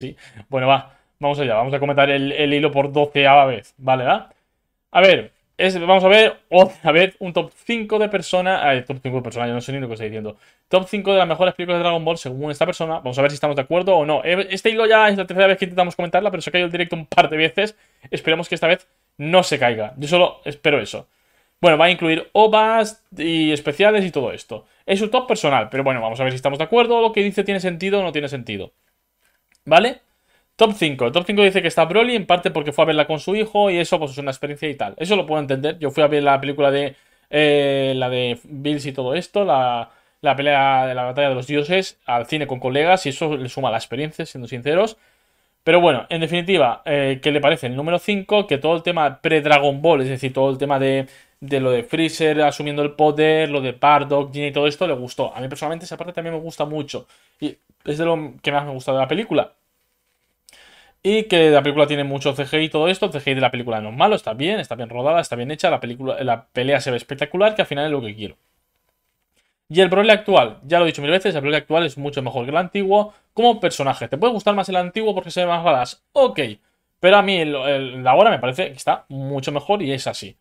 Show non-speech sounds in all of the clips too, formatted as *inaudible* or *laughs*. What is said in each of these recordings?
Sí. Bueno, va, vamos allá, vamos a comentar el, hilo por doceava vez, ¿vale? A ver, vamos a ver otra vez un top 5 de personas. top 5 de personas, yo no sé ni lo que estoy diciendo. Top 5 de las mejores películas de Dragon Ball según esta persona. Vamos a ver si estamos de acuerdo o no. Eh, este hilo ya es la tercera vez que intentamos comentarla, pero se ha caído el directo un par de veces. Esperemos que esta vez no se caiga. Yo solo espero eso. Bueno, va a incluir OVAs y especiales y todo esto. Es su top personal, pero bueno, vamos a ver si estamos de acuerdo. Lo que dice tiene sentido o no tiene sentido. ¿Vale? Top 5. Top 5 dice que está Broly, en parte porque fue a verla con su hijo y eso pues es una experiencia y tal. Eso lo puedo entender. Yo fui a ver la película de... Eh, la de Bills y todo esto, la, la pelea de la batalla de los dioses al cine con colegas y eso le suma la experiencia, siendo sinceros. Pero bueno, en definitiva, eh, ¿qué le parece? El número 5, que todo el tema pre-Dragon Ball, es decir, todo el tema de, lo de Freezer asumiendo el poder, lo de Bardock, Ginny y todo esto, le gustó. A mí personalmente esa parte también me gusta mucho. Y es de lo que más me gusta de la película. Y que la película tiene mucho CGI y todo esto. CGI de la película no es malo, está bien, está bien rodada, está bien hecha. La, película, la pelea se ve espectacular, que al final es lo que quiero. Y el Broly actual, ya lo he dicho mil veces, el Broly actual es mucho mejor que el antiguo como personaje. ¿Te puede gustar más el antiguo porque se ve más balas? Ok, pero a mí el, la hora me parece que está mucho mejor y es así.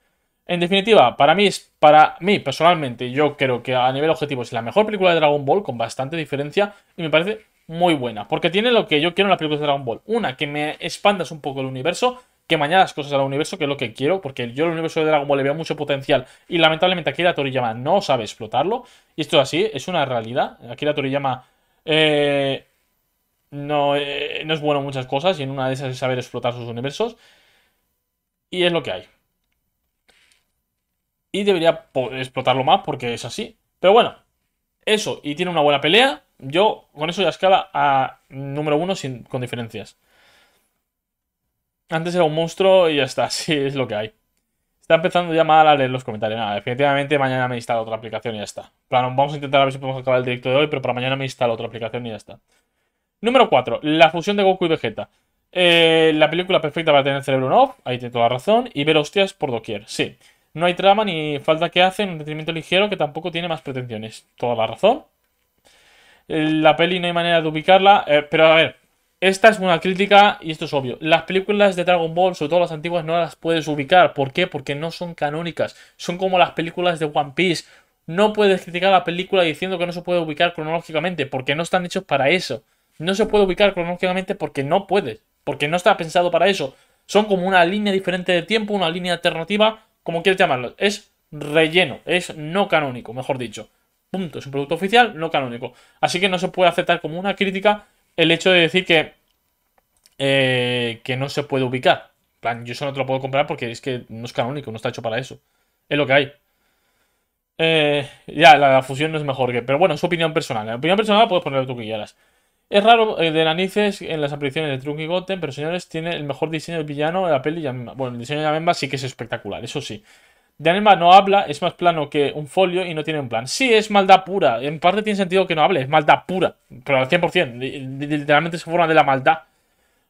En definitiva, para mí, es, para mí personalmente, yo creo que a nivel objetivo es la mejor película de Dragon Ball con bastante diferencia y me parece muy buena. Porque tiene lo que yo quiero en la película de Dragon Ball. Una, que me expandas un poco el universo. Que las cosas al universo, que es lo que quiero. Porque yo el universo de Dragon Ball le veo mucho potencial. Y lamentablemente Akira Toriyama no sabe explotarlo. Y esto es así, es una realidad. Akira Toriyama. Eh, no, eh, no es bueno en muchas cosas. Y en una de esas es saber explotar sus universos. Y es lo que hay. Y debería explotarlo más porque es así. Pero bueno, eso. Y tiene una buena pelea yo con eso ya escala a número uno con diferencias. Antes era un monstruo y ya está, *laughs* sí, es lo que hay. Está empezando ya mal a leer los comentarios. Nada, definitivamente mañana me instala otra aplicación y ya está. vamos a intentar a ver si podemos acabar el directo de hoy, pero para mañana me instala otra aplicación y ya está. Número 4. La fusión de Goku y Vegeta. Eh, la película perfecta para tener el cerebro off, ahí tiene toda la razón, y ver hostias por doquier, sí. No hay trama ni falta que hace, un detenimiento ligero que tampoco tiene más pretensiones. Toda la razón. La peli no hay manera de ubicarla. Eh, pero a ver, esta es una crítica y esto es obvio. Las películas de Dragon Ball, sobre todo las antiguas, no las puedes ubicar. ¿Por qué? Porque no son canónicas. Son como las películas de One Piece. No puedes criticar la película diciendo que no se puede ubicar cronológicamente, porque no están hechos para eso. No se puede ubicar cronológicamente porque no puedes, porque no está pensado para eso. Son como una línea diferente de tiempo, una línea alternativa, como quieras llamarlo. Es relleno, es no canónico, mejor dicho. Punto. Es un producto oficial, no canónico. Así que no se puede aceptar como una crítica el hecho de decir que, eh, que no se puede ubicar. plan, yo solo te lo puedo comprar porque es que no es canónico, no está hecho para eso. Es lo que hay. Eh, ya, la, fusión no es mejor que. Pero bueno, es opinión personal. La opinión personal puedes poner tú que Es raro el eh, de narices en las apariciones de Trunk y Goten, pero señores, tiene el mejor diseño del villano la peli. Bueno, el diseño de memba sí que es espectacular, eso sí. De no habla, es más plano que un folio y no tiene un plan. Sí, es maldad pura. En parte tiene sentido que no hable, es maldad pura. Pero al 100%, literalmente es forma de la maldad.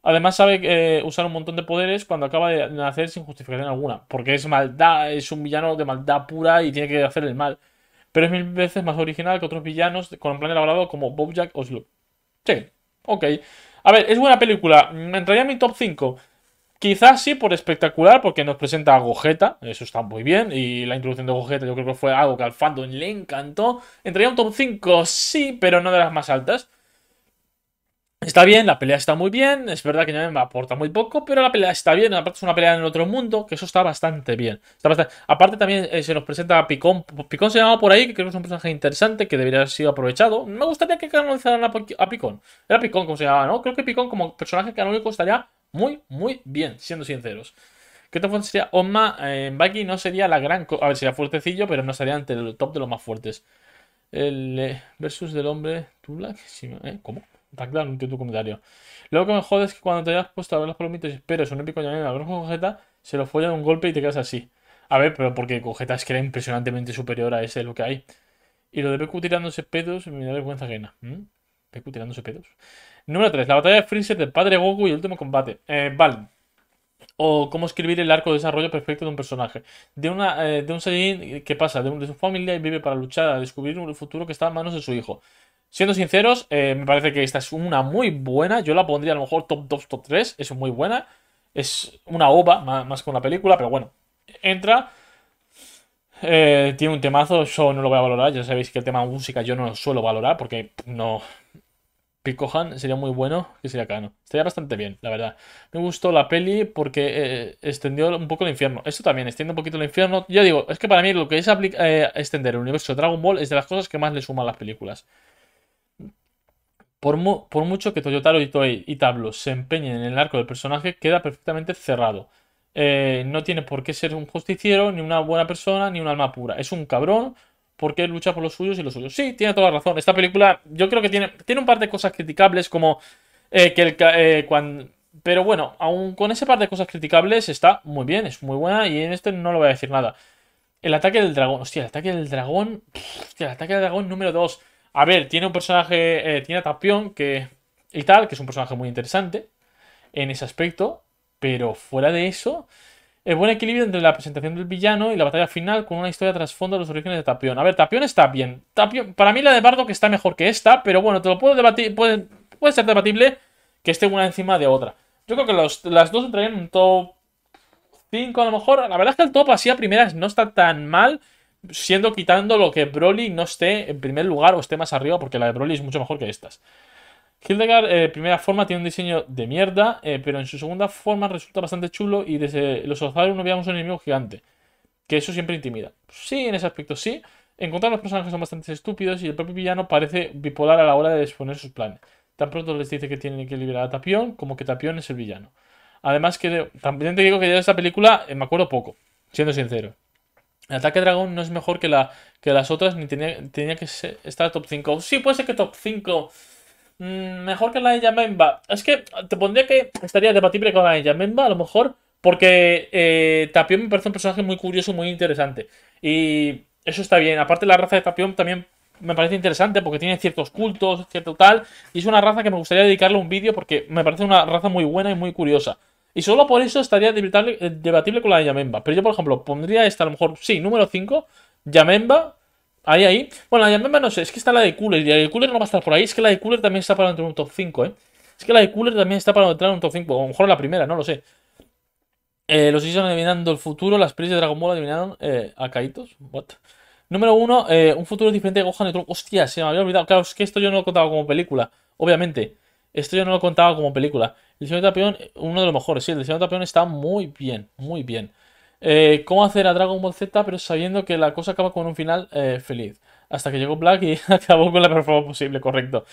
Además sabe eh, usar un montón de poderes cuando acaba de nacer sin justificación alguna. Porque es maldad, es un villano de maldad pura y tiene que hacer el mal. Pero es mil veces más original que otros villanos con un plan elaborado como Jack o Sloop. Sí, ok. A ver, es buena película. Entraría en mi top 5. Quizás sí por espectacular, porque nos presenta a Gogeta, eso está muy bien, y la introducción de Gogeta yo creo que fue algo que al fandom le encantó. Entraría un top 5, sí, pero no de las más altas. Está bien, la pelea está muy bien, es verdad que no me aporta muy poco, pero la pelea está bien, aparte es una pelea en el otro mundo, que eso está bastante bien. Aparte también eh, se nos presenta a Picón, Picón se llamaba por ahí, que creo que es un personaje interesante que debería haber sido aprovechado. Me gustaría que canonizaran a, Picón, era Picón como se llamaba, ¿no? Creo que Picón como personaje canónico estaría muy, muy bien, siendo sinceros. ¿Qué tan fuerte sería? Osma en eh, Baki no sería la gran. A ver, sería fuertecillo, pero no estaría ante el top de los más fuertes. El eh, versus del hombre. Tulak. ¿eh? ¿Cómo? Está no entiendo tu comentario. Lo que me jode es que cuando te hayas puesto a ver los palomitas y esperas un épico llamado a ver con Cogeta, se lo follan un golpe y te quedas así. A ver, pero porque Cogeta es que era impresionantemente superior a ese lo que hay. Y lo de PQ tirándose pedos me da vergüenza ajena. ¿Mm? ¿PQ tirándose pedos? Número 3. La batalla de Freezer del padre Goku y el último combate. Eh, vale. O cómo escribir el arco de desarrollo perfecto de un personaje. De, una, eh, de un Saiyajin que pasa de, un, de, su familia y vive para luchar a descubrir un futuro que está en manos de su hijo. Siendo sinceros, eh, me parece que esta es una muy buena. Yo la pondría a lo mejor top 2, top 3. Es muy buena. Es una ova más, que una película, pero bueno. Entra. tiene un temazo, yo no lo voy a valorar. Ya sabéis que el tema música yo no lo suelo valorar porque no, que cojan sería muy bueno, que sería Cano. Estaría bastante bien, la verdad. Me gustó la peli porque eh, eh, extendió un poco el infierno. Esto también extiende un poquito el infierno. Ya digo, es que para mí lo que es eh, extender el universo de Dragon Ball es de las cosas que más le suman las películas. Por, mucho que Toyotaro y Toei y Tablo se empeñen en el arco del personaje, queda perfectamente cerrado. no tiene por qué ser un justiciero, ni una buena persona, ni un alma pura. Es un cabrón, porque lucha por los suyos y los suyos. Sí, tiene toda la razón. Esta película, yo creo que tiene, tiene un par de cosas criticables, como eh, que el, eh, pero bueno, aún con ese par de cosas criticables está muy bien, es muy buena y en este no le voy a decir nada. El ataque del dragón, hostia, el ataque del dragón, hostia, el ataque del dragón número 2. A ver, tiene un personaje, eh, tiene a Tapión que, y tal, que es un personaje muy interesante en ese aspecto, pero fuera de eso, el buen equilibrio entre la presentación del villano y la batalla final con una historia trasfondo de los orígenes de Tapión. A ver, Tapión está bien. para mí la de que está mejor que esta, pero bueno, te lo puedo debatir. Puede, ser debatible que esté una encima de otra. Yo creo que las dos entrarían en un top 5 a lo mejor. La verdad es que el top así a primeras no está tan mal, siendo quitando lo que Broly no esté en primer lugar o esté más arriba, porque la de Broly es mucho mejor que estas. Hildegard, eh, primera forma, tiene un diseño de mierda, eh, pero en su segunda forma resulta bastante chulo y desde los Ozaru no veíamos un enemigo gigante. Que eso siempre intimida. Sí, en ese aspecto sí. Encontrar los personajes son bastante estúpidos y el propio villano parece bipolar a la hora de exponer sus planes. Tan pronto les dice que tienen que liberar a Tapión como que Tapión es el villano. Además, que también te digo que de esta película eh, me acuerdo poco, siendo sincero. El ataque dragón no es mejor que, que las otras, ni tenía, tenía que estar top 5. Sí, puede ser que top 5 Mm, mejor que la de Yamemba. Es que te pondría que estaría debatible con la de Yamemba, a lo mejor, porque eh, Tapión me parece un personaje muy curioso, muy interesante. Y eso está bien. Aparte, la raza de Tapión también me parece interesante porque tiene ciertos cultos, cierto tal. Y es una raza que me gustaría dedicarle un vídeo porque me parece una raza muy buena y muy curiosa. Y solo por eso estaría debatible, eh, debatible con la de Yamemba. Pero yo, por ejemplo, pondría esta a lo mejor, sí, número 5, Yamemba, Ahí, ahí. Bueno, la menos no sé, es que está la de Cooler. Y la de Cooler no va a estar por ahí. Es que la de Cooler también está para entrar en un top 5, ¿eh? Es que la de Cooler también está para entrar en un top 5. O a lo mejor la primera, no lo sé. Eh, los están adivinando el futuro. Las pelis de Dragon Ball adivinaron eh, a Kaitos. What? Número 1, eh, un futuro diferente de Gohan y Trunks. Hostia, se me había olvidado. Claro, es que esto yo no lo contaba como película. Obviamente. Esto yo no lo contaba como película. El señor Tapión, uno de los mejores. Sí, el señor Tapión está muy bien. Muy bien. Eh, cómo hacer a Dragon Ball Z, pero sabiendo que la cosa acaba con un final eh, feliz. Hasta que llegó Black y *laughs* acabó con la mejor forma posible, correcto.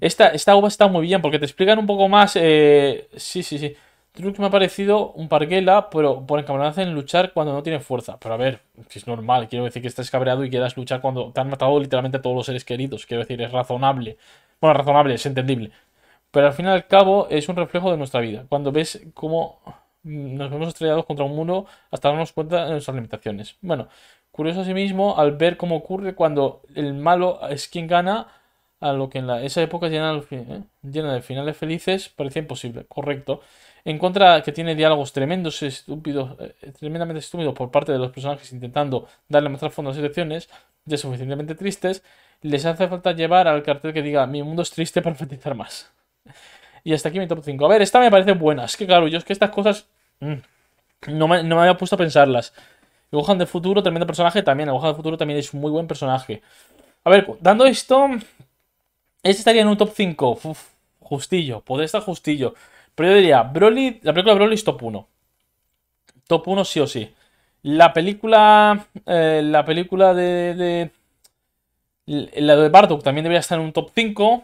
Esta, esta uva está muy bien porque te explican un poco más. Eh, sí, sí, sí, sí. que me ha parecido un parguela, pero por encaminarse en luchar cuando no tiene fuerza. Pero a ver, es normal. Quiero decir que estás cabreado y quieras luchar cuando te han matado literalmente todos los seres queridos. Quiero decir, es razonable. Bueno, razonable, es entendible. Pero al fin y al cabo es un reflejo de nuestra vida. Cuando ves cómo nos vemos estrellados contra un muro hasta darnos cuenta de nuestras limitaciones. Bueno, curioso asimismo al ver cómo ocurre cuando el malo es quien gana, a lo que en esa época llena, ¿eh? llena de finales felices parecía imposible, correcto. En contra que tiene diálogos tremendos, estúpidos, eh, tremendamente estúpidos por parte de los personajes intentando darle más trasfondo a las elecciones, ya suficientemente tristes, les hace falta llevar al cartel que diga mi mundo es triste para enfatizar más. Y hasta aquí mi top 5. A ver, esta me parece buena. Es que claro, yo es que estas cosas mm, no, me, había puesto a pensarlas. Gohan de futuro, tremendo personaje también. Gohan de futuro también es un muy buen personaje. A ver, dando esto, este estaría en un top 5. justillo, podría estar justillo. Pero yo diría, Broly, la película de Broly es top 1. Top 1 sí o sí. La película. Eh, la película de, la de Bardock también debería estar en un top 5.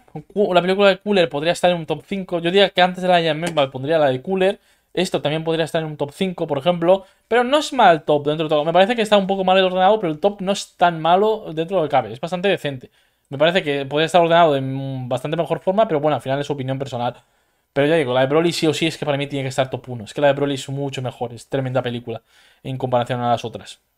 La película de Cooler podría estar en un top 5. Yo diría que antes de la de Memba pondría la de Cooler. Esto también podría estar en un top 5, por ejemplo. Pero no es mal top dentro de todo. Me parece que está un poco mal ordenado, pero el top no es tan malo dentro de lo que cabe. Es bastante decente. Me parece que podría estar ordenado de bastante mejor forma, pero bueno, al final es su opinión personal. Pero ya digo, la de Broly sí o sí es que para mí tiene que estar top 1. Es que la de Broly es mucho mejor. Es tremenda película en comparación a las otras.